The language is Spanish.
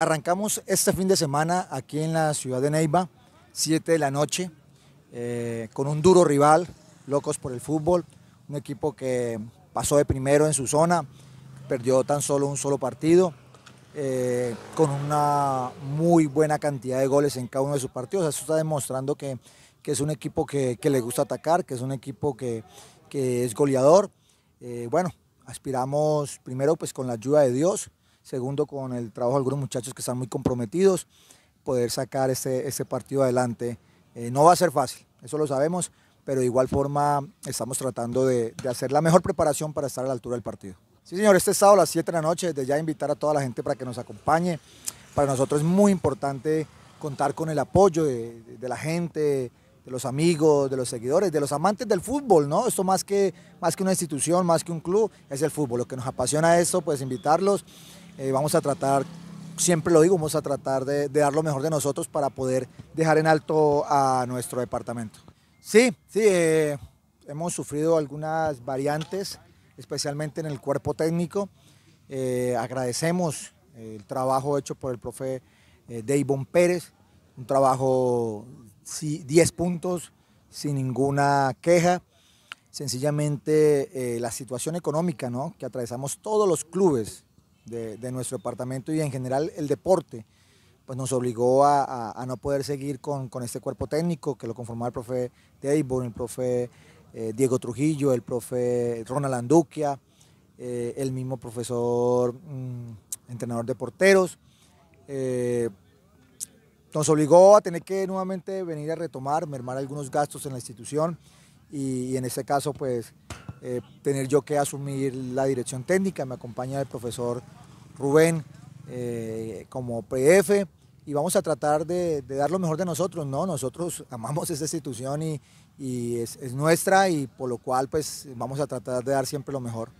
Arrancamos este fin de semana aquí en la ciudad de Neiva, 7 de la noche, eh, con un duro rival, Locos por el Fútbol, un equipo que pasó de primero en su zona, perdió tan solo un solo partido, eh, con una muy buena cantidad de goles en cada uno de sus partidos. Eso está demostrando que, es un equipo que, le gusta atacar, que es un equipo que, es goleador. Eh, bueno, aspiramos primero pues con la ayuda de Dios Segundo, con el trabajo de algunos muchachos que están muy comprometidos, poder sacar ese, partido adelante. Eh, no va a ser fácil, eso lo sabemos, pero de igual forma estamos tratando de, hacer la mejor preparación para estar a la altura del partido. Sí, señor, este sábado a las 7 de la noche, desde ya invitar a toda la gente para que nos acompañe. Para nosotros es muy importante contar con el apoyo de, la gente, de los amigos, de los seguidores, de los amantes del fútbol, ¿no? Esto más que, más que una institución, más que un club, es el fútbol. Lo que nos apasiona eso, pues invitarlos eh, vamos a tratar, siempre lo digo, vamos a tratar de, dar lo mejor de nosotros para poder dejar en alto a nuestro departamento. Sí, sí, eh, hemos sufrido algunas variantes, especialmente en el cuerpo técnico. Eh, agradecemos el trabajo hecho por el profe Deibon Pérez, un trabajo 10 puntos sin ninguna queja sencillamente la situación económica ¿no? que atravesamos todos los clubes de, nuestro departamento y en general el deporte, pues nos obligó a, no poder seguir con, este cuerpo técnico que lo conformaba el profe Deibor, el profe eh, Diego Trujillo, el profe Ronald Anduquia, eh, el mismo profesor mm, entrenador de porteros. Eh, nos obligó a tener que nuevamente venir a retomar, mermar algunos gastos en la institución y, y en este caso pues eh, tener yo que asumir la dirección técnica, me acompaña el profesor Rubén eh, como PF y vamos a tratar de, dar lo mejor de nosotros, ¿no? Nosotros amamos esta institución y, es, es, nuestra y por lo cual pues vamos a tratar de dar siempre lo mejor.